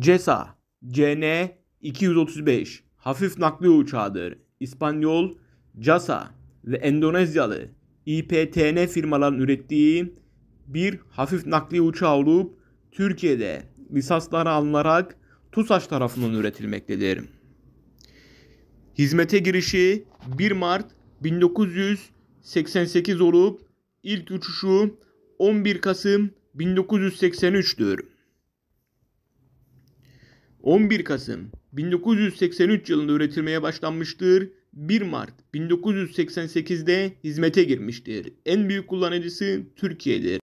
CESA CN 235 hafif nakli uçağıdır. İspanyol CASA ve Endonezyalı IPTN firmaların ürettiği bir hafif nakli uçağı olup Türkiye'de lisanslara alınarak TUSAŞ tarafından üretilmektedir. Hizmete girişi 1 Mart 1988 olup ilk uçuşu 11 Kasım 1983'tür. 11 Kasım 1983 yılında üretilmeye başlanmıştır. 1 Mart 1988'de hizmete girmiştir. En büyük kullanıcısı Türkiye'dir.